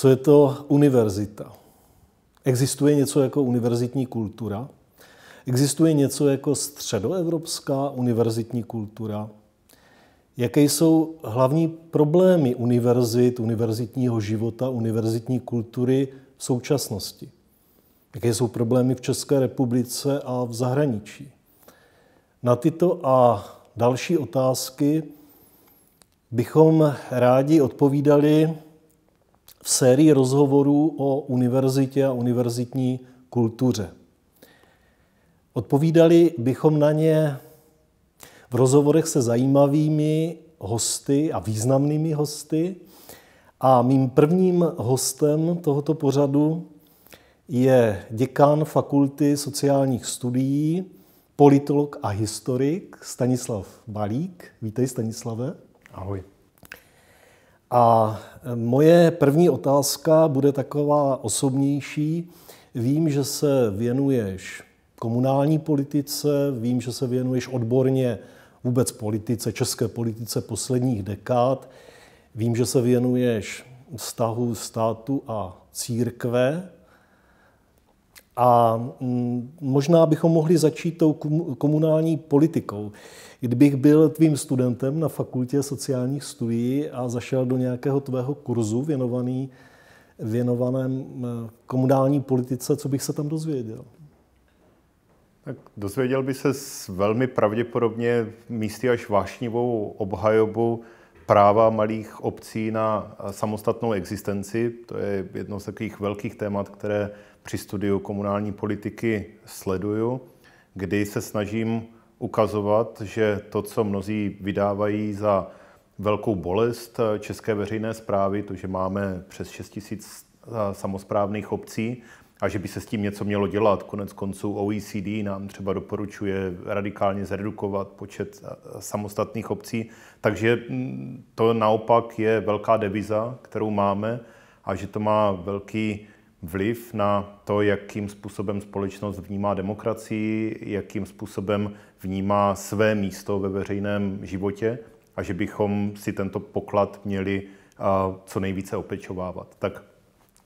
co je to univerzita. Existuje něco jako univerzitní kultura? Existuje něco jako středoevropská univerzitní kultura? Jaké jsou hlavní problémy univerzit, univerzitního života, univerzitní kultury v současnosti? Jaké jsou problémy v České republice a v zahraničí? Na tyto a další otázky bychom rádi odpovídali v sérii rozhovorů o univerzitě a univerzitní kultuře. Odpovídali bychom na ně v rozhovorech se zajímavými hosty a významnými hosty. A mým prvním hostem tohoto pořadu je děkán Fakulty sociálních studií, politolog a historik Stanislav Balík. Vítej, Stanislave. Ahoj. A e, moje první otázka bude taková osobnější. Vím, že se věnuješ komunální politice, vím, že se věnuješ odborně vůbec politice, české politice posledních dekád. Vím, že se věnuješ vztahu státu a církve. A mm, možná bychom mohli začít tou komunální politikou. Kdybych byl tvým studentem na fakultě sociálních studií a zašel do nějakého tvého kurzu věnovaný, věnovaném eh, komunální politice, co bych se tam dozvěděl? Tak dozvěděl by se s velmi pravděpodobně místy až vášnivou obhajobu práva malých obcí na samostatnou existenci. To je jedno z takových velkých témat, které při studiu komunální politiky sleduju, kdy se snažím ukazovat, že to, co mnozí vydávají za velkou bolest eh, české veřejné zprávy, to, že máme přes 6 tisíc eh, samozprávných obcí a že by se s tím něco mělo dělat. Konec konců OECD nám třeba doporučuje radikálně zredukovat počet eh, samostatných obcí, takže mm, to naopak je velká deviza, kterou máme a že to má velký vliv na to, jakým způsobem společnost vnímá demokracii, jakým způsobem vnímá své místo ve veřejném životě a že bychom si tento poklad měli co nejvíce opečovávat. Tak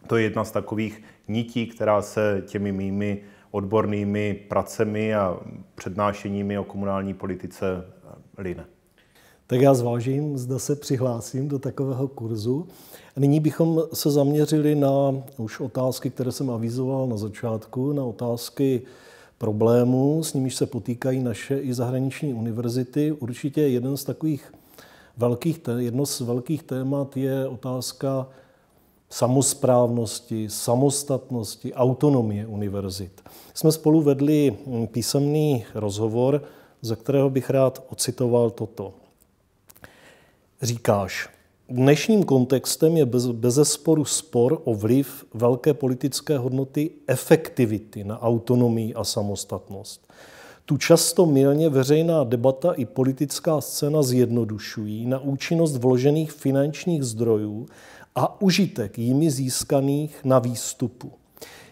to je jedna z takových nití, která se těmi mými odbornými pracemi a přednášeními o komunální politice line tak já zvážím, zda se přihlásím do takového kurzu. A nyní bychom se zaměřili na už otázky, které jsem avizoval na začátku, na otázky problémů, s nimiž se potýkají naše i zahraniční univerzity. Určitě jeden z takových velkých, jedno z velkých témat je otázka samozprávnosti, samostatnosti, autonomie univerzit. Jsme spolu vedli písemný rozhovor, ze kterého bych rád ocitoval toto říkáš, dnešním kontextem je bez, bezesporu spor o vliv velké politické hodnoty efektivity na autonomii a samostatnost. Tu často milně veřejná debata i politická scéna zjednodušují na účinnost vložených finančních zdrojů a užitek jimi získaných na výstupu.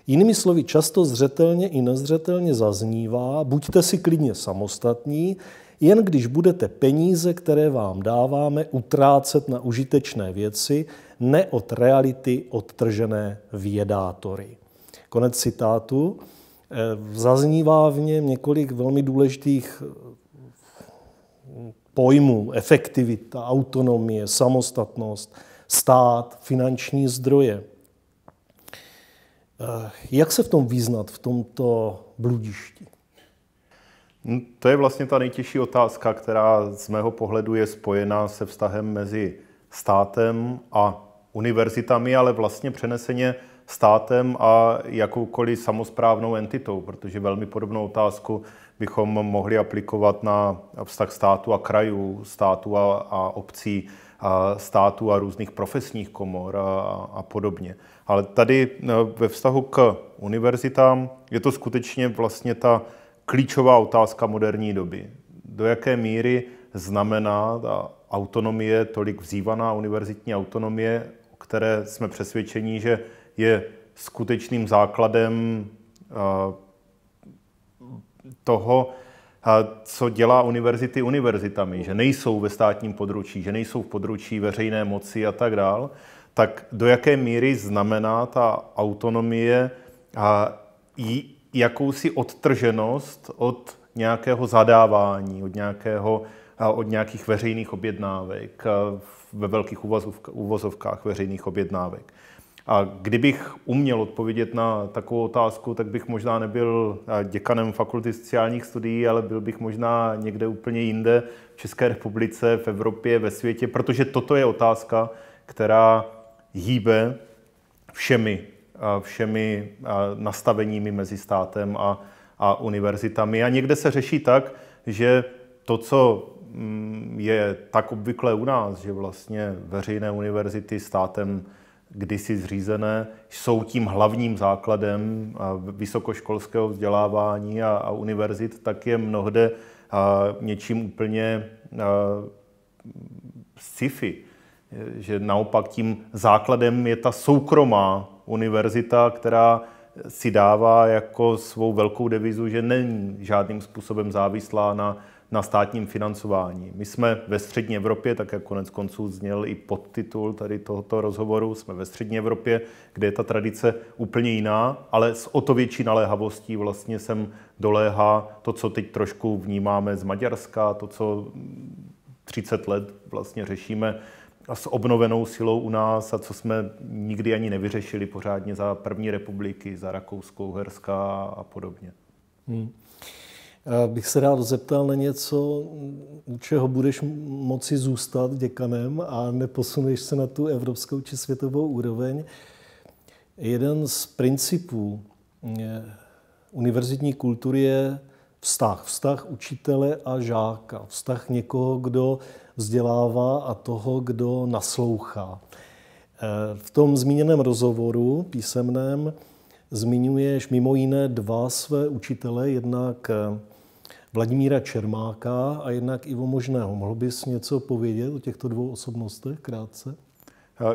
Jinými slovy, často zřetelně i nezřetelně zaznívá, buďte si klidně samostatní, jen když budete peníze, které vám dáváme, utrácet na užitečné věci, ne od reality odtržené vědátory. Konec citátu. E, zaznívá v něm několik velmi důležitých e, pojmů. Efektivita, autonomie, samostatnost, stát, finanční zdroje. E, jak se v tom význat, v tomto bludišti? Hm, to je vlastně ta nejtěžší otázka, která z mého pohledu je spojená se vztahem mezi státem a univerzitami, ale vlastně přeneseně státem a jakoukoliv samozprávnou entitou, protože velmi podobnou otázku bychom mohli aplikovat na vztah státu a krajů, státu a, a obcí, a státu a různých profesních komor a, a podobně. Ale tady no, ve vztahu k univerzitám je to skutečně vlastně ta klíčová otázka moderní doby. Do jaké míry znamená ta autonomie, tolik vzývaná univerzitní autonomie, o které jsme přesvědčeni, že je skutečným základem eh, toho, eh, co dělá univerzity univerzitami, že nejsou ve státním područí, že nejsou v područí veřejné moci a tak dál, tak do jaké míry znamená ta autonomie jakousi odtrženost od nějakého zadávání, od, nějakého, od nějakých veřejných objednávek, ve velkých uvozovkách veřejných objednávek. A kdybych uměl odpovědět na takovou otázku, tak bych možná nebyl děkanem fakulty sociálních studií, ale byl bych možná někde úplně jinde v České republice, v Evropě, ve světě, protože toto je otázka, která hýbe všemi všemi nastaveními mezi státem a, a univerzitami. A někde se řeší tak, že to, co mm, je tak obvyklé u nás, že vlastně veřejné univerzity státem kdysi zřízené, jsou tím hlavním základem vysokoškolského vzdělávání a, a univerzit, tak je mnohde a, něčím úplně a, sci-fi. Že naopak tím základem je ta soukromá univerzita, která si dává jako svou velkou devizu, že není žádným způsobem závislá na, na státním financování. My jsme ve střední Evropě, tak jak konec konců zněl i podtitul tady tohoto rozhovoru, jsme ve střední Evropě, kde je ta tradice úplně jiná, ale s o to větší naléhavostí vlastně sem doléhá to, co teď trošku vnímáme z Maďarska, to, co 30 let vlastně řešíme a s obnovenou silou u nás a co jsme nikdy ani nevyřešili pořádně za první republiky, za rakouskou herská a podobně. Hmm. Já bych se rád zeptal na něco, u čeho budeš moci zůstat děkanem a neposuneš se na tu evropskou či světovou úroveň. Jeden z principů eh, univerzitní kultury je vztah. Vztah učitele a žáka. Vztah někoho, kdo vzdělává a toho, kdo naslouchá. E, v tom zmíněném rozhovoru písemném zmiňuješ mimo jiné dva své učitele, jednak e, Vladimíra Čermáka a jednak Ivo Možného. Mohl bys něco povědět o těchto dvou osobnostech krátce?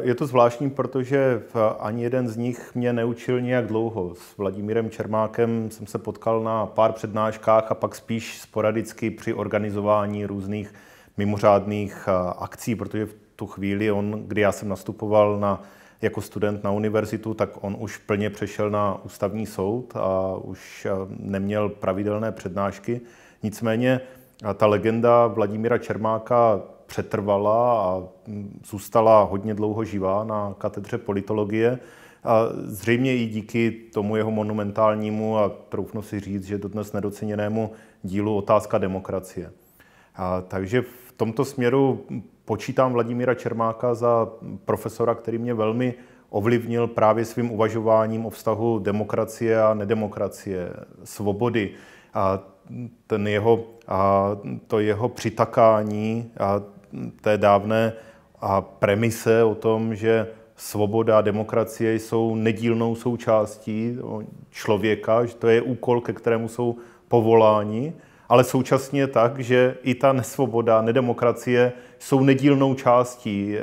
Je to zvláštní, protože ani jeden z nich mě neučil nějak dlouho. S Vladimírem Čermákem jsem se potkal na pár přednáškách a pak spíš sporadicky při organizování různých mimořádných akcí, protože v tu chvíli on, kdy já jsem nastupoval na, jako student na univerzitu, tak on už plně přešel na ústavní soud a už neměl pravidelné přednášky. Nicméně ta legenda Vladimíra Čermáka přetrvala a mm, zůstala hodně dlouho živá na katedře politologie. A zřejmě i díky tomu jeho monumentálnímu a troufnu si říct, že dodnes nedoceněnému dílu Otázka demokracie. A, takže v tomto směru počítám Vladimíra Čermáka za profesora, který mě velmi ovlivnil právě svým uvažováním o vztahu demokracie a nedemokracie, svobody. A ten jeho, a to jeho přitakání a té dávné a premise o tom, že svoboda a demokracie jsou nedílnou součástí člověka, že to je úkol, ke kterému jsou povoláni, ale současně tak, že i ta nesvoboda, nedemokracie jsou nedílnou částí eh,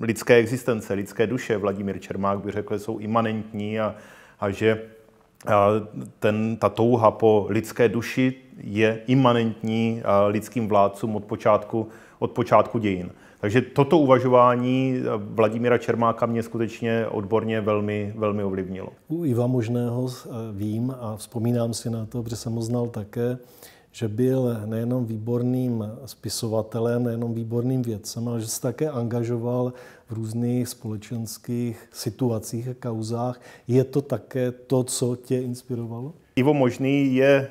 lidské existence, lidské duše. Vladimír Čermák by řekl, že jsou imanentní a, a že ten, ta touha po lidské duši, je imanentní eh, lidským vládcům od počátku, od počátku dějin. Takže toto uvažování eh, Vladimíra Čermáka mě skutečně odborně velmi, velmi ovlivnilo. U Iva Možného eh, vím a vzpomínám si na to, protože jsem ho znal také, že byl nejenom výborným spisovatelem, nejenom výborným vědcem, ale že se také angažoval v různých společenských situacích a kauzách. Je to také to, co tě inspirovalo? Ivo Možný je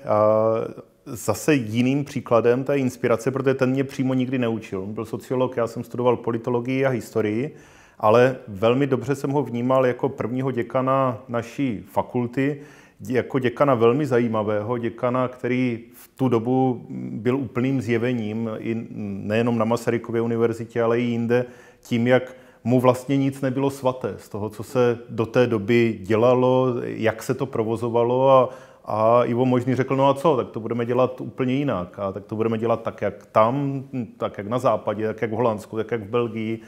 uh zase jiným příkladem té inspirace, protože ten mě přímo nikdy neučil. On byl sociolog, já jsem studoval politologii a historii, ale velmi dobře jsem ho vnímal jako prvního děkana naší fakulty, jako děkana velmi zajímavého, děkana, který v tu dobu byl úplným zjevením, i nejenom na Masarykově univerzitě, ale i jinde, tím, jak mu vlastně nic nebylo svaté z toho, co se do té doby dělalo, jak se to provozovalo a a Ivo možný řekl, no a co, tak to budeme dělat úplně jinak. A tak to budeme dělat tak, jak tam, tak, jak na západě, tak, jak v Holandsku, tak, jak v Belgii.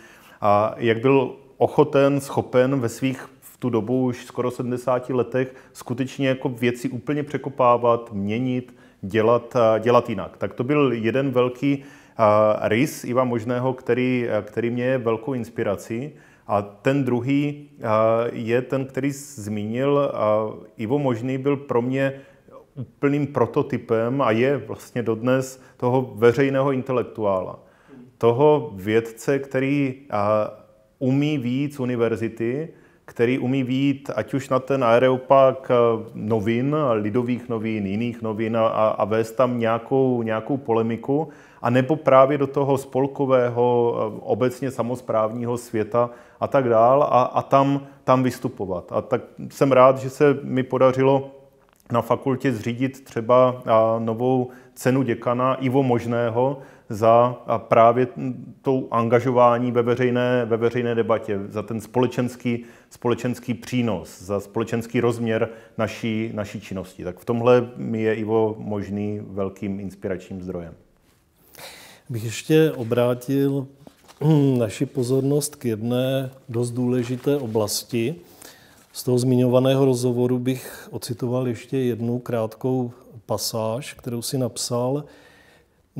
A jak byl ochoten, schopen ve svých v tu dobu už skoro 70 letech skutečně jako věci úplně překopávat, měnit, dělat, dělat jinak. Tak to byl jeden velký rys Iva Možného, který, který mě je velkou inspirací. A ten druhý eh, je ten, který zmínil. Eh, Ivo Možný byl pro mě úplným prototypem a je vlastně dodnes toho veřejného intelektuála. Toho vědce, který eh, umí víc univerzity, který umí vít, ať už na ten aeropak novin, lidových novin, jiných novin a, a vést tam nějakou, nějakou polemiku a nebo právě do toho spolkového, eh, obecně samozprávního světa a tak dál a, a tam, tam vystupovat. A tak jsem rád, že se mi podařilo na fakultě zřídit třeba eh, novou cenu děkana Ivo Možného za eh, právě tou angažování ve veřejné, ve veřejné debatě, za ten společenský, společenský přínos, za společenský rozměr naší, naší činnosti. Tak v tomhle mi je Ivo Možný velkým inspiračním zdrojem bych ještě obrátil hm, naši pozornost k jedné dost důležité oblasti. Z toho zmiňovaného rozhovoru bych ocitoval ještě jednu krátkou pasáž, kterou si napsal.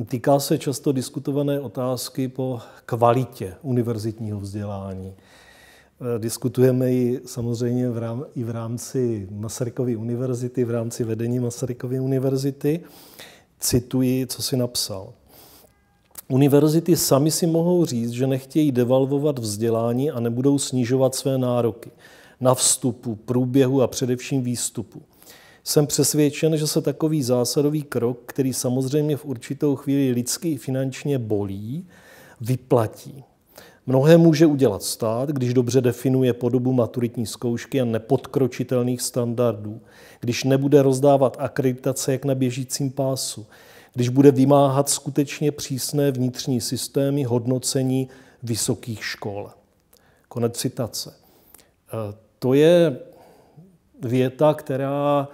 Týká se často diskutované otázky po kvalitě univerzitního vzdělání. E, diskutujeme ji samozřejmě v rám, i v rámci Masarykovy univerzity, v rámci vedení Masarykovy univerzity. Cituji, co si napsal univerzity sami si mohou říct, že nechtějí devalvovat vzdělání a nebudou snižovat své nároky na vstupu, průběhu a především výstupu. Jsem přesvědčen, že se takový zásadový krok, který samozřejmě v určitou chvíli lidsky i finančně bolí, vyplatí. Mnohé může udělat stát, když dobře definuje podobu maturitní zkoušky a nepodkročitelných standardů, když nebude rozdávat akreditace jak na běžícím pásu, když bude vymáhat skutečně přísné vnitřní systémy hodnocení vysokých škol. Konec citace. E, to je věta, která,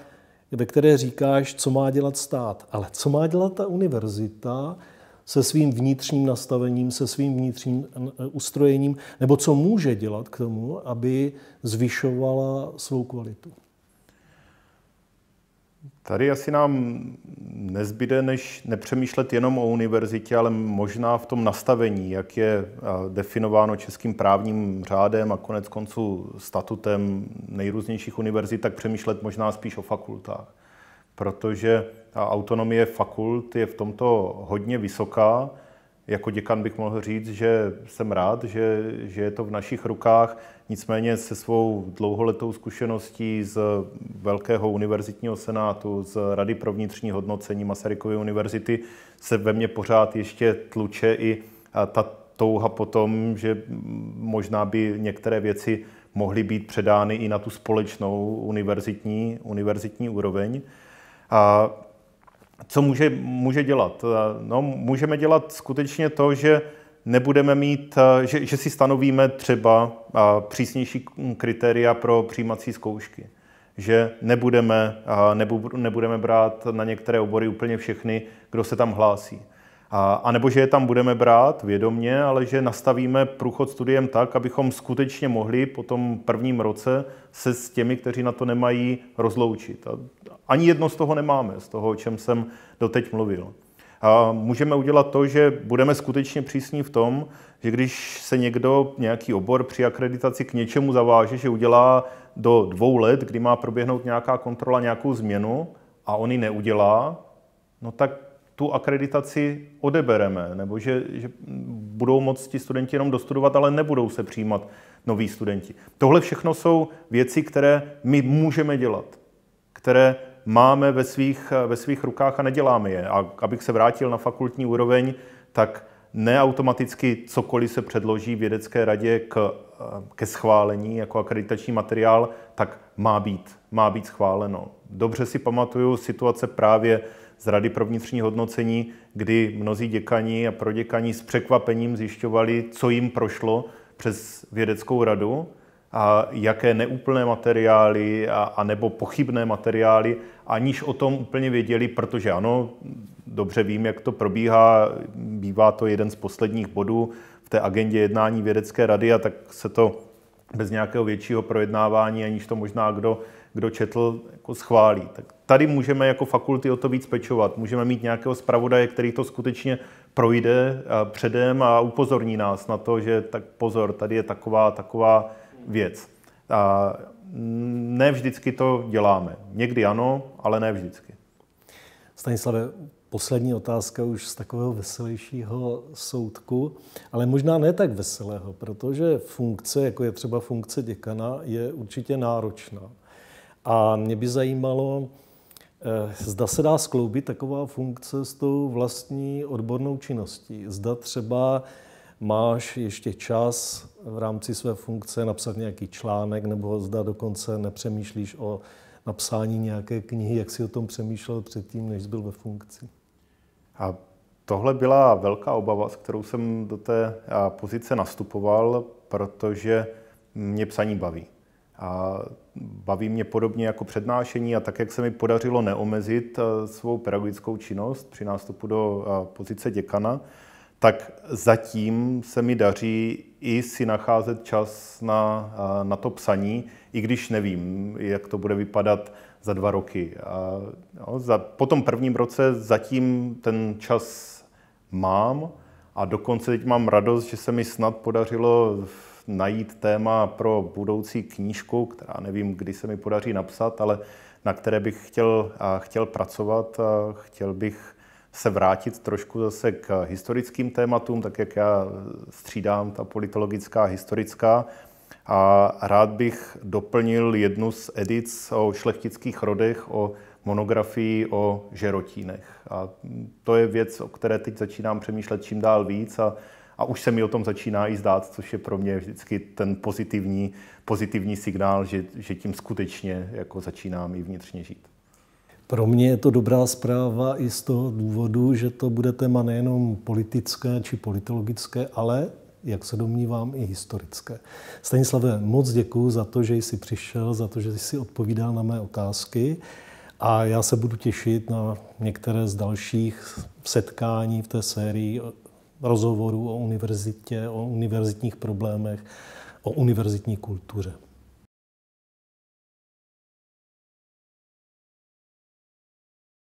ve které říkáš, co má dělat stát. Ale co má dělat ta univerzita se svým vnitřním nastavením, se svým vnitřním e, ustrojením, nebo co může dělat k tomu, aby zvyšovala svou kvalitu? Tady asi nám nezbyde, než nepřemýšlet jenom o univerzitě, ale možná v tom nastavení, jak je eh, definováno českým právním řádem a konec konců statutem nejrůznějších univerzit, tak přemýšlet možná spíš o fakultách. Protože autonomie fakult je v tomto hodně vysoká jako děkan bych mohl říct, že jsem rád, že, že je to v našich rukách. Nicméně se svou dlouholetou zkušeností z Velkého univerzitního senátu, z Rady pro vnitřní hodnocení Masarykovy univerzity se ve mně pořád ještě tluče i ta touha potom, že možná by některé věci mohly být předány i na tu společnou univerzitní, univerzitní úroveň. A co může, může dělat? Eh, no, můžeme dělat skutečně to, že nebudeme mít, eh, že, že si stanovíme třeba eh, přísnější mm, kritéria pro přijímací zkoušky. Že nebudeme, nebudeme brát na některé obory úplně všechny, kdo se tam hlásí. A, a nebo že je tam budeme brát vědomně, ale že nastavíme průchod studiem tak, abychom skutečně mohli po tom prvním roce se s těmi, kteří na to nemají, rozloučit. A ani jedno z toho nemáme, z toho, o čem jsem doteď mluvil. A můžeme udělat to, že budeme skutečně přísní v tom, že když se někdo, nějaký obor při akreditaci k něčemu zaváže, že udělá do dvou let, kdy má proběhnout nějaká kontrola, nějakou změnu a on ji neudělá, no tak tu akreditaci odebereme, nebo že, že budou moci ti studenti jenom dostudovat, ale nebudou se přijímat noví studenti. Tohle všechno jsou věci, které my můžeme dělat, které máme ve svých, ve svých rukách a neděláme je. A abych se vrátil na fakultní úroveň, tak neautomaticky cokoliv se předloží vědecké radě k, ke schválení jako akreditační materiál, tak má být, má být schváleno. Dobře si pamatuju situace právě z Rady pro vnitřní hodnocení, kdy mnozí děkani a proděkani s překvapením zjišťovali, co jim prošlo přes vědeckou radu a jaké neúplné materiály a, a nebo pochybné materiály, aniž o tom úplně věděli, protože ano, dobře vím, jak to probíhá, bývá to jeden z posledních bodů v té agendě jednání vědecké rady a tak se to bez nějakého většího projednávání, aniž to možná kdo kdo četl, jako schválí. Tak tady můžeme jako fakulty o to víc pečovat. Můžeme mít nějakého zpravodaje, který to skutečně projde předem a upozorní nás na to, že tak pozor, tady je taková taková věc. A ne vždycky to děláme. Někdy ano, ale ne vždycky. Stanislave, poslední otázka už z takového veselějšího soudku, ale možná ne tak veselého, protože funkce, jako je třeba funkce děkana, je určitě náročná. A mě by zajímalo, eh, Zda se dá skloubit taková funkce s tou vlastní odbornou činností. Zda třeba máš ještě čas v rámci své funkce napsat nějaký článek, nebo zda dokonce nepřemýšlíš o napsání nějaké knihy, jak si o tom přemýšlel předtím, než byl ve funkci. A tohle byla velká obava, s kterou jsem do té eh, pozice nastupoval, protože mě psaní baví. A baví mě podobně jako přednášení a tak, jak se mi podařilo neomezit eh, svou pedagogickou činnost při nástupu do eh, pozice děkana, tak zatím se mi daří i si nacházet čas na, eh, na to psaní, i když nevím, jak to bude vypadat za dva roky. A, no, za, po tom prvním roce zatím ten čas mám a dokonce teď mám radost, že se mi snad podařilo v najít téma pro budoucí knížku, která nevím, kdy se mi podaří napsat, ale na které bych chtěl, chtěl pracovat. Chtěl bych se vrátit trošku zase k historickým tématům, tak jak já střídám ta politologická, historická. A rád bych doplnil jednu z edic o šlechtických rodech, o monografii o žerotínech. A to je věc, o které teď začínám přemýšlet čím dál víc a a už se mi o tom začíná i zdát, což je pro mě vždycky ten pozitivní, pozitivní signál, že, že tím skutečně jako začínám i vnitřně žít. Pro mě je to dobrá zpráva i z toho důvodu, že to bude téma nejenom politické či politologické, ale jak se domnívám, i historické. Stanislave, moc děkuji za to, že jsi přišel, za to, že jsi odpovídal na mé otázky a já se budu těšit na některé z dalších setkání v té sérii rozhovorů o univerzitě, o univerzitních problémech, o univerzitní kultuře.